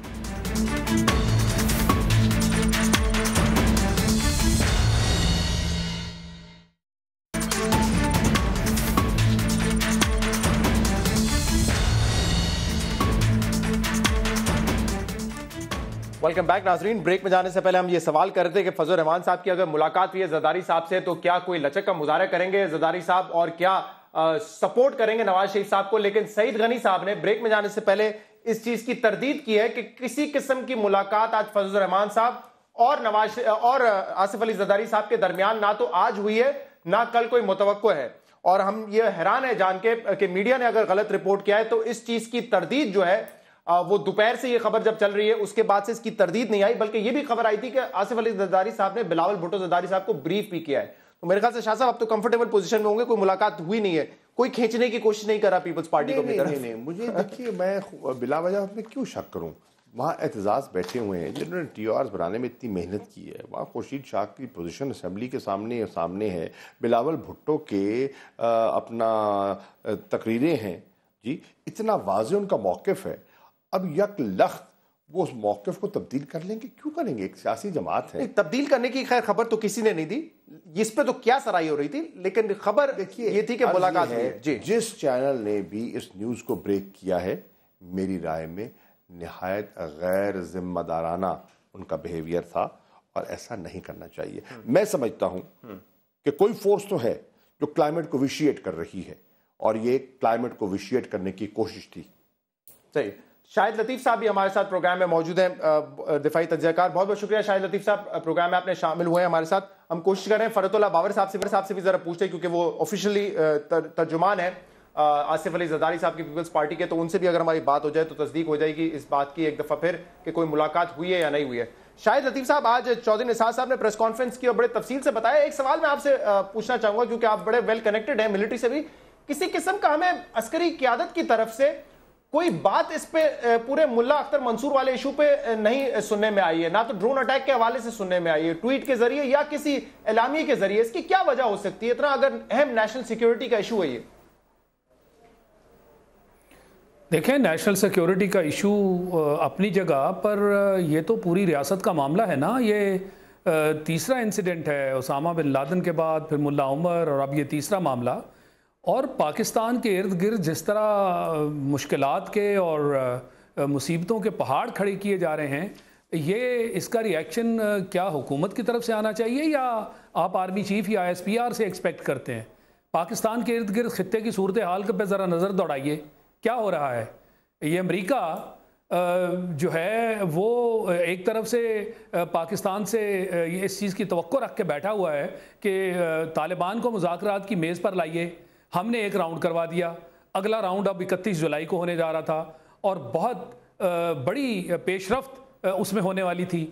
वेलकम बैक नाजरीन ब्रेक में जाने से पहले हम ये सवाल कर रहे थे कि फजल रहमान साहब की अगर मुलाकात हुई है जदारी साहब से तो क्या कोई लचक का मुजाहरा करेंगे जदारी साहब और क्या आ, सपोर्ट करेंगे नवाज शरीफ साहब को लेकिन सईद गनी साहब ने ब्रेक में जाने से पहले इस चीज की तरदीद की है कि किसी किस्म की मुलाकात आज फजल रहमान साहब और नवाज और आसिफ अली जदारी साहब के दरमियान ना तो आज हुई है ना कल कोई मुतव है और हम ये हैरान है जान के कि मीडिया ने अगर गलत रिपोर्ट किया है तो इस चीज की तरदीद जो है वो दोपहर से ये खबर जब चल रही है उसके बाद से इसकी तरदीद नहीं आई बल्कि ये भी खबर आई थी कि आसिफ अली जदारी साहब ने बिलावल भुट्टो जदारी साहब को ब्रीफ भी किया है तो मेरे ख्याल से शाह साहब आप तो कंफर्टेबल पोजीशन में होंगे कोई मुलाकात हुई नहीं है कोई खींचने की कोशिश नहीं कर रहा पीपल्स पार्टी को मुझे देखिए मैं बिलावजह में क्यों शक करूँ वहाँ एतजाज़ बैठे हुए हैं जिन्होंने टी आर्स बनाने में इतनी मेहनत की है वहाँ खुर्शीद शाह की पोजीशन असम्बली के सामने सामने है बिलावल भुट्टो के अपना तकरीरें हैं जी इतना वाज उनका मौक़ है अब यक लख्त वो उस मौकफ को तब्दील कर लेंगे क्यों करेंगे एक सियासी जमात है तब्दील करने की खैर खबर तो किसी ने नहीं दी इस पर तो क्या सराई हो रही थी लेकिन खबर देखिए ये थी कि मुलाकात है जी जिस चैनल ने भी इस न्यूज़ को ब्रेक किया है मेरी राय में नहायत गैर जिम्मेदाराना उनका बिहेवियर था और ऐसा नहीं करना चाहिए हम्म। मैं समझता हूं हम्म। कि कोई फोर्स तो है जो क्लाइमेट को विशिएट कर रही है और ये क्लाइमेट को विशिएट करने की कोशिश थी सही शाहिद लतीफ़ साहब भी हमारे साथ प्रोग्राम में मौजूद हैं दिफाई तजयकार बहुत बहुत शुक्रिया शाहिद लतीफ़ साहब प्रोग्राम में आपने शामिल हुए हैं हमारे साथ हम कोशिश कर रहे हैं फ़रतुल्ला बाबर साहब से फिर साहब से भी ज़रा पूछते हैं क्योंकि वो ऑफिशियली तर्जुमान है आसिफ अली जदारी साहब की पीपल्स पार्टी के तो उनसे भी अगर हमारी बात हो जाए तो तस्दीक हो जाएगी इस बात की एक दफ़ा फिर कि कोई मुलाकात हुई है या नहीं हुई है शायद लतीफ़ साहब आज चौधरी निसार साहब ने प्रेस कॉन्फ्रेंस की और बड़े तफसील से बताया एक सवाल मैं आपसे पूछना चाहूंगा क्योंकि आप बड़े वेल कनेक्टेड हैं मिलिट्री से भी किसी किस्म का हमें अस्करी क्यादत की तरफ से कोई बात इस पे पूरे मुल्ला अख्तर मंसूर वाले इशू पे नहीं सुनने में आई है ना तो ड्रोन अटैक के हवाले से सुनने में आई है ट्वीट के जरिए या किसी एलामी के जरिए इसकी क्या वजह हो सकती है इतना अगर अहम नेशनल सिक्योरिटी का इशू है ये देखें नेशनल सिक्योरिटी का इशू अपनी जगह पर ये तो पूरी रियासत का मामला है ना ये तीसरा इंसिडेंट है उसामा बिन लादन के बाद फिर मुला उमर और अब ये तीसरा मामला और पाकिस्तान के इर्द गिर्द जिस तरह मुश्किल के और मुसीबतों के पहाड़ खड़े किए जा रहे हैं ये इसका रिएक्शन क्या हुकूमत की तरफ से आना चाहिए या आप आर्मी चीफ या एसपीआर से एक्सपेक्ट करते हैं पाकिस्तान के इर्द गिर्द खत्े की सूरत हाल पे ज़रा नज़र दौड़ाइए क्या हो रहा है ये अमरीका जो है वो एक तरफ से पाकिस्तान से इस चीज़ की तो रख के बैठा हुआ है कि तालिबान को मुजाकर की मेज़ पर लाइए हमने एक राउंड करवा दिया अगला राउंड अब 31 जुलाई को होने जा रहा था और बहुत बड़ी पेशरफ उसमें होने वाली थी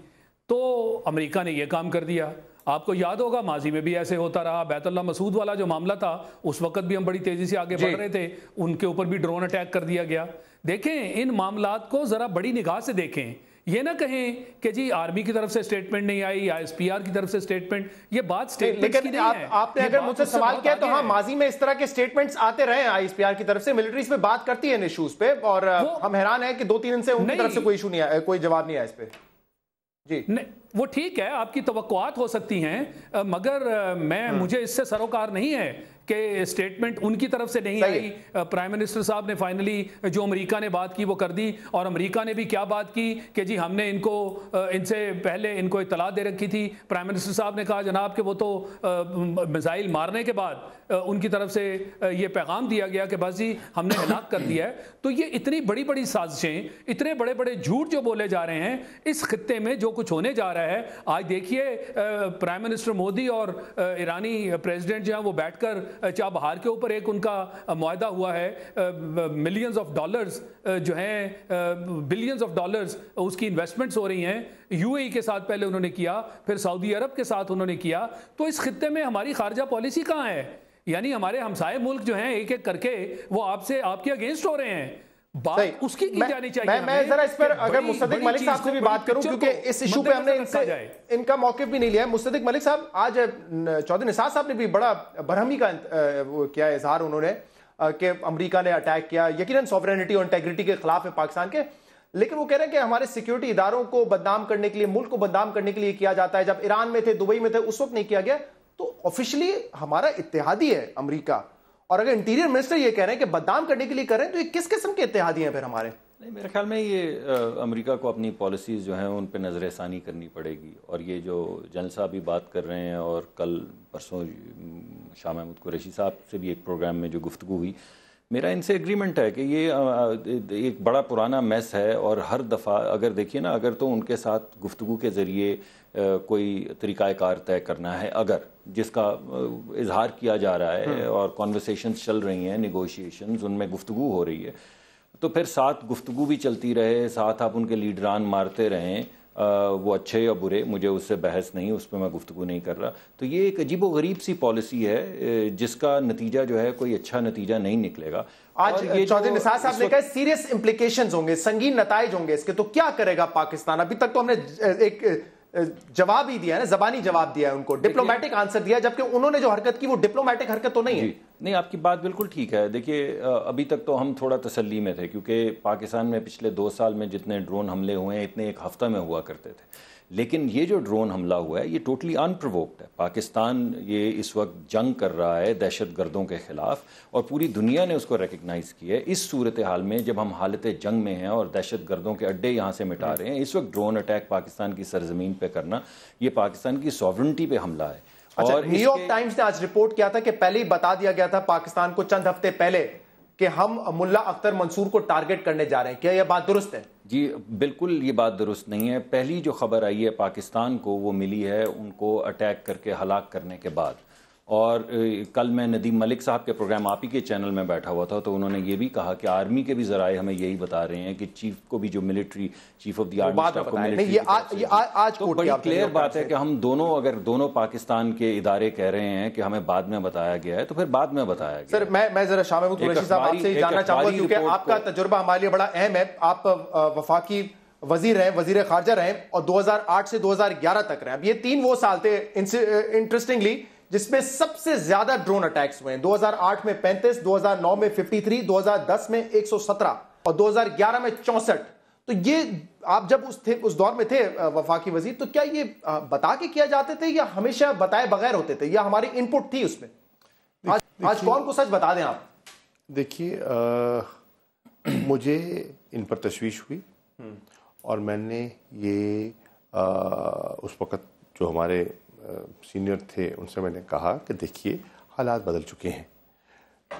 तो अमेरिका ने यह काम कर दिया आपको याद होगा माजी में भी ऐसे होता रहा बैतुल्ला मसूद वाला जो मामला था उस वक्त भी हम बड़ी तेजी से आगे बढ़ रहे थे उनके ऊपर भी ड्रोन अटैक कर दिया गया देखें इन मामला को जरा बड़ी निगाह से देखें ये ना कहें कि जी आर्मी की तरफ से स्टेटमेंट नहीं आई या एसपीआर की तरफ से स्टेटमेंट ये बात स्टेटमेंट की नहीं आप, है आपने अगर मुझसे सवाल किया तो हाँ माजी में इस तरह के स्टेटमेंट्स आते रहे हैं आईएसपीआर की तरफ से मिलिट्री पे बात करती है इन इश्यूज पे और हम हैरान है कि दो तीन दिन से उनकी तरफ से कोई इशू नहीं आया कोई जवाब नहीं आया इस पर जी वो ठीक है आपकी तो हो सकती हैं मगर मैं हम्म। मुझे इससे सरोकार नहीं है के स्टेटमेंट उनकी तरफ से नहीं आई प्राइम मिनिस्टर साहब ने फाइनली जो अमेरिका ने बात की वो कर दी और अमेरिका ने भी क्या बात की कि जी हमने इनको इनसे पहले इनको इतला दे रखी थी प्राइम मिनिस्टर साहब ने कहा जनाब कि वो तो मिसाइल मारने के बाद उनकी तरफ से ये पैगाम दिया गया कि बस जी हमने हलाक कर दिया है तो ये इतनी बड़ी बड़ी साजिशें इतने बड़े बड़े झूठ जो बोले जा रहे हैं इस खत्े में जो कुछ होने जा रहा है आज देखिए प्राइम मिनिस्टर मोदी और ईरानी प्रेसिडेंट जो है वो बैठकर चाबहार के ऊपर एक उनका माह हुआ है मिलियंस ऑफ डॉलर्स जो हैं बिलियंस ऑफ डॉलर्स उसकी इन्वेस्टमेंट्स हो रही हैं यूएई e के साथ पहले उन्होंने किया फिर सऊदी अरब के साथ उन्होंने किया तो इस खत्े में हमारी खारजा पॉलिसी कहाँ है यानी हमारे हमसाए मुल्क जो हैं एक एक करके वो आपसे आपके अगेंस्ट हो रहे हैं बात उसकी की जानी चाहिए मैं मैं जरा इस पर अगर मुस्तदिक मलिक साहब से भी बात करूं क्योंकि इस इशू पे हमने इनसे इनका मौके भी नहीं लिया है मुस्तदिक मलिक साहब आज चौधरी निसार साहब ने भी बड़ा बरहमी का किया इजहार उन्होंने कि अमेरिका ने अटैक किया यकीनन सॉवरेनिटी और इंटेग्रिटी के खिलाफ है पाकिस्तान के लेकिन वो कह रहे हैं कि हमारे सिक्योरिटी इदारों को बदनाम करने के लिए मुल्क को बदनाम करने के लिए किया जाता है जब ईरान में थे दुबई में थे उस वक्त नहीं किया गया तो ऑफिशियली हमारा इतिहादी है अमरीका और अगर इंटीरियर मिनिस्टर ये कह रहे हैं कि बदनाम करने के लिए करें तो ये किस किस्म के इतिहादी हैं फिर हमारे नहीं मेरे ख्याल में ये अमेरिका को अपनी पॉलिसीज़ जो हैं उन पर नज़र करनी पड़ेगी और ये जो जनल साहब भी बात कर रहे हैं और कल परसों शाह महमूद कुरैशी साहब से भी एक प्रोग्राम में जो गुफ्तु हुई मेरा इनसे एग्रीमेंट है कि ये एक बड़ा पुराना मैस है और हर दफ़ा अगर देखिए ना अगर तो उनके साथ गुफ्तु के ज़रिए कोई तरीक़ाकार तय करना है अगर जिसका इजहार किया जा रहा है हम्म। और कॉन्वर्सेशन चल रही हैं निगोशिएशन उनमें गुफ्तु हो रही है तो फिर साथ गुफ्तु भी चलती रहे साथ आप उनके लीडरान मारते रहें वो अच्छे या बुरे मुझे उससे बहस नहीं उस पर मैं गुफ्तु नहीं कर रहा तो ये एक अजीब गरीब सी पॉलिसी है जिसका नतीजा जो है कोई अच्छा नतीजा नहीं निकलेगा आज चौधरी साहब ने कहा सीरियस इम्प्लीकेशन होंगे संगीन नतज होंगे इसके तो क्या करेगा पाकिस्तान अभी तक तो हमने एक जवाब ही दिया है ना जबानी जवाब दिया है उनको डिप्लोमेटिक आंसर दिया जबकि उन्होंने जो हरकत की वो डिप्लोमेटिक हरकत तो नहीं है नहीं आपकी बात बिल्कुल ठीक है देखिए अभी तक तो हम थोड़ा तसल्ली में थे क्योंकि पाकिस्तान में पिछले दो साल में जितने ड्रोन हमले हुए हैं इतने एक हफ्ता में हुआ करते थे लेकिन ये जो ड्रोन हमला हुआ है ये टोटली अनप्रवोक्ड है पाकिस्तान ये इस वक्त जंग कर रहा है दहशत गर्दों के ख़िलाफ़ और पूरी दुनिया ने उसको रिकगनाइज़ किया है इस सूरत हाल में जब हम हालत जंग में हैं और दहशत गर्दों के अड्डे यहाँ से मिटा रहे हैं इस वक्त ड्रोन अटैक पाकिस्तान की सरजमीन पर करना ये पाकिस्तान की सॉवरनिटी पर हमला है अच्छा, और न्यूयॉर्क टाइम्स ने आज रिपोर्ट किया था कि पहले ही बता दिया गया था पाकिस्तान को चंद हफ्ते पहले कि हम मुल्ला अख्तर मंसूर को टारगेट करने जा रहे हैं क्या यह बात दुरुस्त है जी बिल्कुल ये बात दुरुस्त नहीं है पहली जो खबर आई है पाकिस्तान को वो मिली है उनको अटैक करके हलाक करने के बाद और कल मैं नदीम मलिक साहब के प्रोग्राम आप ही के चैनल में बैठा हुआ था तो उन्होंने ये भी कहा कि आर्मी के भी जराए हमें यही बता रहे हैं कि चीफ को भी जो military chief of the army ये आ, ये आज तो बड़ी क्लियर बात है कि हम दोनों अगर दोनों पाकिस्तान के इदारे कह रहे हैं कि हमें बाद में बताया गया है तो फिर बाद में बताया गया सर मैं मैं जरा शाह महमूद आपसे जानना चाहूंगा क्योंकि आपका तजुर्बा हमारे लिए बड़ा अहम है आप वफाकी वजीर रहे वजीर खारजा रहे और 2008 से 2011 तक रहे अब ये तीन वो साल थे इंटरेस्टिंगली जिसमें सबसे ज्यादा ड्रोन अटैक्स हुए हैं 2008 में 35, 2009 में 53, 2010 में 117 और 2011 में चौसठ तो ये आप जब उस थे उस दौर में थे वफाकी वजीर तो क्या ये बता के किया जाते थे या हमेशा बताए बगैर होते थे या हमारी इनपुट थी उसमें आज आज कौन को सच बता दें आप देखिए मुझे इन पर तशवीश हुई हम्म। और मैंने ये आ, उस वक्त जो हमारे सीनियर थे उनसे मैंने कहा कि देखिए हालात बदल चुके हैं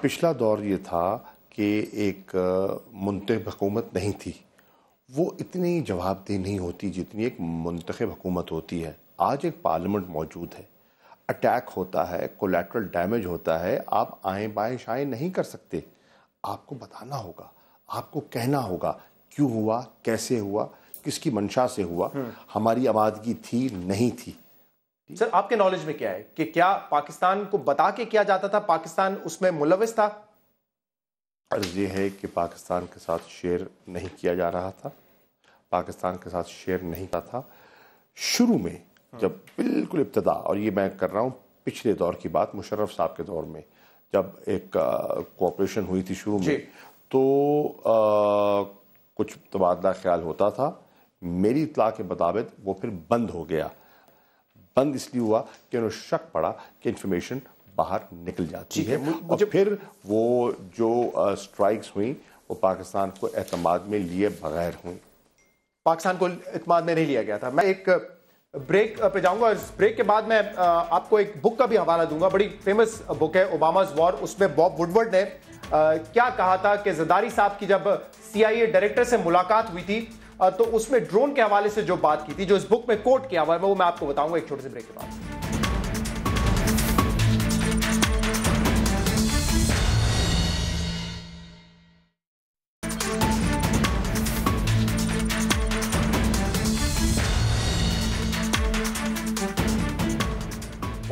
पिछला दौर ये था कि एक मुंतब हुकूमत नहीं थी वो इतनी जवाबदेही नहीं होती जितनी एक मंतखब हुकूमत होती है आज एक पार्लियामेंट मौजूद है अटैक होता है कोलेट्रल डैमेज होता है आप आए बाएँ शाएँ नहीं कर सकते आपको बताना होगा आपको कहना होगा क्यों हुआ कैसे हुआ किसकी मंशा से हुआ हम्म। हमारी आबादगी थी नहीं थी सर आपके नॉलेज में क्या है कि क्या पाकिस्तान को बता के किया जाता था पाकिस्तान उसमें मुलविस था अर्ज ये है कि पाकिस्तान के साथ शेयर नहीं किया जा रहा था पाकिस्तान के साथ शेयर नहीं किया था शुरू में जब बिल्कुल इब्तदा और ये मैं कर रहा हूँ पिछले दौर की बात मुशर्रफ साहब के दौर में जब एक कोऑपरेशन हुई थी शुरू में तो आ, कुछ तबादला ख्याल होता था मेरी इतला के मुताबिक वो फिर बंद हो गया बंद इसलिए हुआ कि उन्हें शक पड़ा कि इन्फॉर्मेशन बाहर निकल जाती है और फिर वो जो स्ट्राइक्स हुई वो पाकिस्तान को एतमाद में लिए बगैर हुई पाकिस्तान को एतमाद में नहीं लिया गया था मैं एक ब्रेक पे जाऊंगा इस ब्रेक के बाद मैं आपको एक बुक का भी हवाला दूंगा बड़ी फेमस बुक है ओबामाज वॉर उसमें बॉब वुडवर्ड ने क्या कहा था कि जदारी साहब की जब सीआईए डायरेक्टर से मुलाकात हुई थी तो उसमें ड्रोन के हवाले से जो बात की थी जो इस बुक में कोट किया हुआ है वो मैं आपको बताऊंगा एक छोटे से ब्रेक के बाद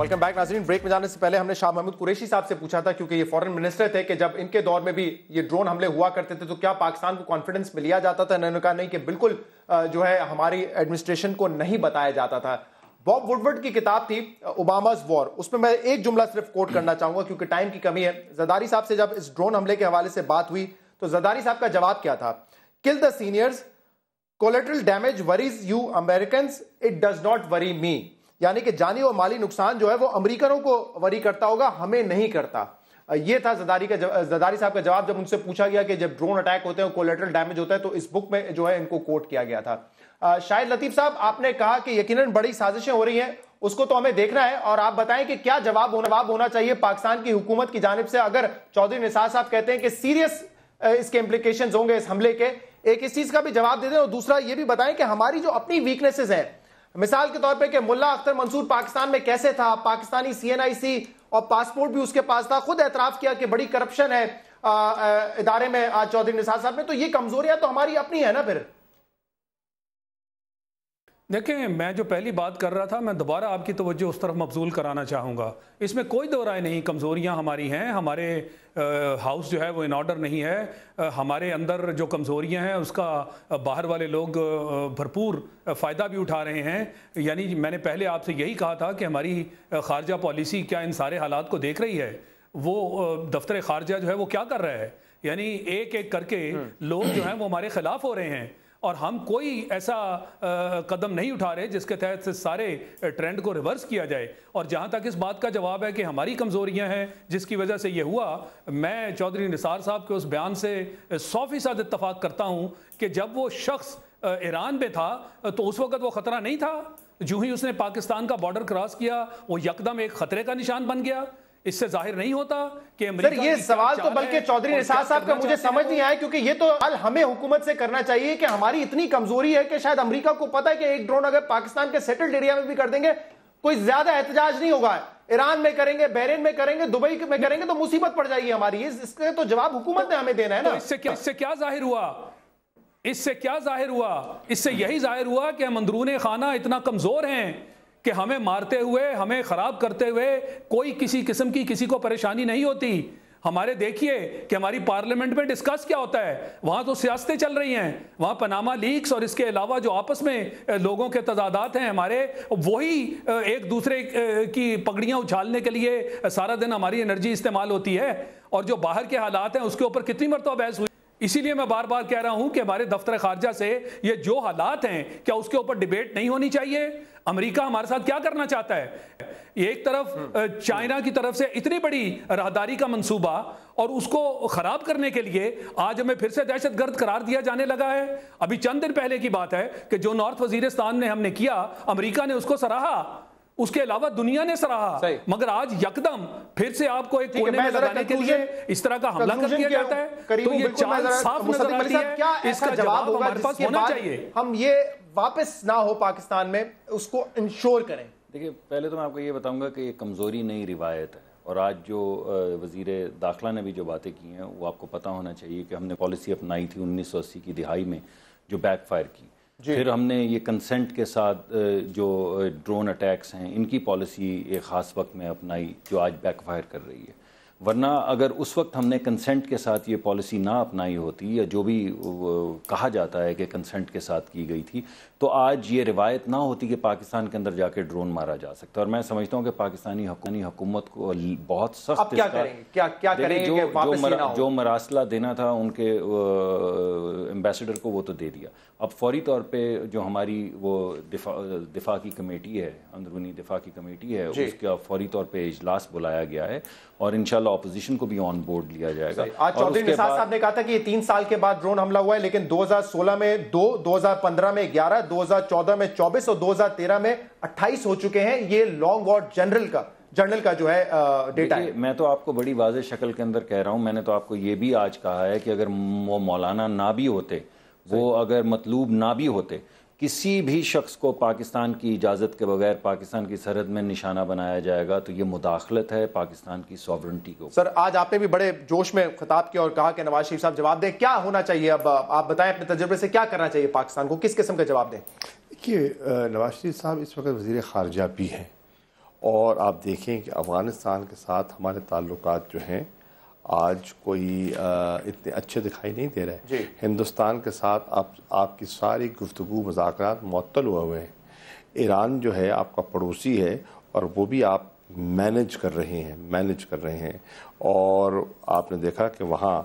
वेलकम बैक नाजरीन ब्रेक में जाने से पहले हमने शाह महमूद कुरैशी साहब से पूछा था क्योंकि ये फॉरेन मिनिस्टर थे कि जब इनके दौर में भी ये ड्रोन हमले हुआ करते थे तो क्या पाकिस्तान को कॉन्फिडेंस में लिया जाता था इन्होंने कहा नहीं कि बिल्कुल जो है हमारी एडमिनिस्ट्रेशन को नहीं बताया जाता था बॉब वुडवर्ड की किताब थी ओबामाज वॉर उसमें मैं एक जुमला सिर्फ कोट करना चाहूंगा क्योंकि टाइम की कमी है जदारी साहब से जब इस ड्रोन हमले के हवाले से बात हुई तो जदारी साहब का जवाब क्या था kill the seniors collateral damage worries you American it does not worry me यानी कि जानी और माली नुकसान जो है वो अमरीकनों को वरी करता होगा हमें नहीं करता ये था जदारी का जदारी साहब का जवाब जब उनसे पूछा गया कि जब ड्रोन अटैक होते हैं कोलेट्रल डैमेज होता है तो इस बुक में जो है इनको कोट किया गया था शायद लतीफ साहब आपने कहा कि यकीनन बड़ी साजिशें हो रही हैं उसको तो हमें देखना है और आप बताएं कि क्या जवाब होना जवाब होना चाहिए पाकिस्तान की हुकूमत की जानब से अगर चौधरी निसार साहब कहते हैं कि सीरियस इसके इंप्लीकेशन होंगे इस हमले के एक इस चीज का भी जवाब दे दें और दूसरा ये भी बताएं कि हमारी जो अपनी वीकनेसेस हैं मिसाल के तौर पर कि अख्तर मंसूर पाकिस्तान में कैसे था पाकिस्तानी सी और पासपोर्ट भी उसके पास था खुद एतराफ किया कि बड़ी करप्शन है इदारे में आज चौधरी निसार साहब में तो ये कमजोरियां तो हमारी अपनी है ना फिर देखें मैं जो पहली बात कर रहा था मैं दोबारा आपकी तवज्जो उस तरफ मबजूल कराना चाहूँगा इसमें कोई दो राय नहीं कमज़ोरियाँ हमारी हैं हमारे हाउस जो है वो इन ऑर्डर नहीं है आ, हमारे अंदर जो कमज़ोरियाँ हैं उसका बाहर वाले लोग भरपूर फ़ायदा भी उठा रहे हैं यानी मैंने पहले आपसे यही कहा था कि हमारी खारजा पॉलिसी क्या इन सारे हालात को देख रही है वो दफ्तर खारजा जो है वो क्या कर रहा है यानी एक एक करके हम्म। लोग जो हैं वो हमारे ख़िलाफ़ हो रहे हैं और हम कोई ऐसा कदम नहीं उठा रहे जिसके तहत से सारे ट्रेंड को रिवर्स किया जाए और जहाँ तक इस बात का जवाब है कि हमारी कमज़ोरियाँ हैं जिसकी वजह से यह हुआ मैं चौधरी निसार साहब के उस बयान से सौ फीसद इतफाक़ करता हूँ कि जब वो शख्स ईरान में था तो उस वक़्त वो ख़तरा नहीं था जो ही उसने पाकिस्तान का बॉर्डर क्रॉस किया वो यकदम एक ख़तरे का निशान बन गया इससे जाहिर नहीं होता कि सर ये सवाल तो बल्कि चौधरी निशाद साहब का मुझे समझ नहीं आया क्योंकि ये तो हल हमें हुकूमत से करना चाहिए कि हमारी इतनी कमजोरी है कि शायद अमेरिका को पता है कि एक ड्रोन अगर पाकिस्तान के सेटल्ड एरिया में भी कर देंगे कोई ज्यादा एहतजाज नहीं होगा ईरान में करेंगे बहरेन में करेंगे दुबई में करेंगे तो मुसीबत पड़ जाएगी हमारी इसका तो जवाब हुकूमत ने हमें देना है ना तो इससे क्या इससे क्या जाहिर हुआ इससे क्या जाहिर हुआ इससे यही जाहिर हुआ कि हम अंदरून खाना इतना कमजोर हैं कि हमें मारते हुए हमें ख़राब करते हुए कोई किसी किस्म की किसी को परेशानी नहीं होती हमारे देखिए कि हमारी पार्लियामेंट में डिस्कस क्या होता है वहां तो सियासतें चल रही हैं वहां पनामा लीक्स और इसके अलावा जो आपस में लोगों के तजादात हैं हमारे वही एक दूसरे की पगड़ियां उछालने के लिए सारा दिन हमारी एनर्जी इस्तेमाल होती है और जो बाहर के हालात हैं उसके ऊपर कितनी मरतबा बहस हुई इसीलिए मैं बार बार कह रहा हूं कि हमारे दफ्तर खारजा से ये जो हालात हैं क्या उसके ऊपर डिबेट नहीं होनी चाहिए अमेरिका हमारे साथ क्या करना चाहता है एक तरफ हम्म। चाइना की तरफ से इतनी बड़ी राहदारी का मंसूबा और उसको खराब करने के लिए आज हमें फिर से दहशत गर्द करार दिया जाने लगा है अभी चंद दिन पहले की बात है कि जो नॉर्थ वजीरस्तान ने हमने किया अमेरिका ने उसको सराहा उसके अलावा दुनिया ने सराहा मगर आज यकदम फिर से आपको एक कोने में लगाने के लिए इस तरह का हमला कर दिया जाता है तो ये चाल साफ नजर आती है इसका जवाब हमारे पास होना चाहिए हम ये वापस ना हो पाकिस्तान में उसको इंश्योर करें देखिए पहले तो मैं आपको ये बताऊंगा कि ये कमज़ोरी नई रिवायत है और आज जो वजीर दाखिला ने भी जो बातें की हैं वो आपको पता होना चाहिए कि हमने पॉलिसी अपनाई थी अस्सी की दिहाई में जो बैकफायर की फिर हमने ये कंसेंट के साथ जो ड्रोन अटैक्स हैं इनकी पॉलिसी एक ख़ास वक्त में अपनाई जो आज बैकफायर कर रही है वरना अगर उस वक्त हमने कंसेंट के साथ ये पॉलिसी ना अपनाई होती या जो भी कहा जाता है कि कंसेंट के साथ की गई थी तो आज ये रिवायत ना होती कि पाकिस्तान के अंदर जाके ड्रोन मारा जा सकता है और मैं समझता हूँ कि पाकिस्तानी हकूमत हुकूमत को बहुत सख्त क्या करेंगे क्या क्या करेंगे जो, जो, मर, जो मरासला देना था उनके एम्बेसडर को वो तो दे दिया अब फौरी तौर पे जो हमारी वो दिफा दिफा की कमेटी है अंदरूनी दिफा की कमेटी है उसका फौरी तौर पर इजलास बुलाया गया है और इनशाला अपोजिशन को भी ऑन बोर्ड लिया जाएगा आज चौधरी निसार साहब ने कहा था कि ये तीन साल के बाद ड्रोन हमला हुआ है लेकिन 2016 में दो 2015 में ग्यारह 2014 में 24 और 2013 में 28 हो चुके हैं ये लॉन्ग वॉर जनरल का जनरल का जो है डेटा है मैं तो आपको बड़ी वाज शक्ल के अंदर कह रहा हूं मैंने तो आपको ये भी आज कहा है कि अगर वो मौलाना ना भी होते वो अगर मतलूब ना भी होते किसी भी शख्स को पाकिस्तान की इजाज़त के बगैर पाकिस्तान की सरहद में निशाना बनाया जाएगा तो ये मुदाखलत है पाकिस्तान की सॉवरेंटी को सर आज आपने भी बड़े जोश में खिताब किया और कहा कि नवाज शरीफ साहब जवाब दें क्या होना चाहिए अब आप बताएं अपने तजर्बे से क्या करना चाहिए पाकिस्तान को किस किस्म का जवाब दें देखिए नवाज शरीफ साहब इस वक्त वजीर खारजा भी हैं और आप देखें कि अफ़गानिस्तान के साथ हमारे ताल्लुक जो हैं आज कोई इतने अच्छे दिखाई नहीं दे रहे हिंदुस्तान के साथ आप आपकी सारी गुफ्तु मजाक मअतल हुए हुए हैं ईरान जो है आपका पड़ोसी है और वो भी आप मैनेज कर रहे हैं मैनेज कर रहे हैं और आपने देखा कि वहाँ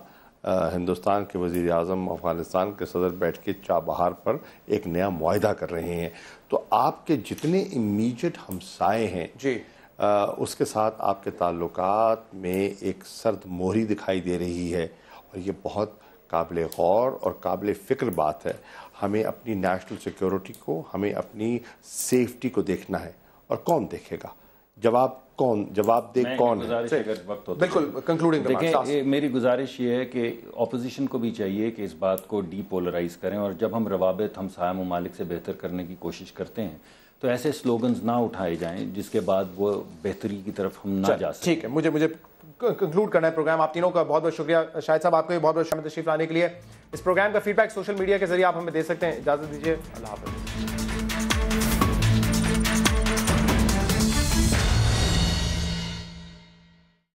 हिंदुस्तान के वज़ी अजम अफ़गानिस्तान के सदर बैठ के चाबहार पर एक नया माहा कर रहे हैं तो आपके जितने इमीजिएट हमसाए हैं जी आ, उसके साथ आपके ताल्लुक में एक सर्द मोहरी दिखाई दे रही है और ये बहुत काबिल गौर और काबिल फ़िक्र बात है हमें अपनी नेशनल सिक्योरिटी को हमें अपनी सेफ्टी को देखना है और कौन देखेगा जवाब कौन जवाब दे कौन तो बिल्कुल कंक्लूडिंग देखें हाँ। मेरी गुजारिश ये है कि अपोजिशन को भी चाहिए कि इस बात को डीपोलराइज करें और जब हम रवाबित हम सहाय ममालिक से बेहतर करने की कोशिश करते हैं तो ऐसे स्लोगन्स ना उठाए जाएं जिसके बाद वो बेहतरी की तरफ हम ना जा सकें ठीक है मुझे मुझे कंक्लूड करना है प्रोग्राम आप तीनों का बहुत बहुत शुक्रिया शाहिद साहब आपको भी बहुत बहुत शामिल तशरीफ लाने के लिए इस प्रोग्राम का फीडबैक सोशल मीडिया के जरिए आप हमें दे सकते हैं इजाज़त दीजिए अल्लाह हाफ़िज़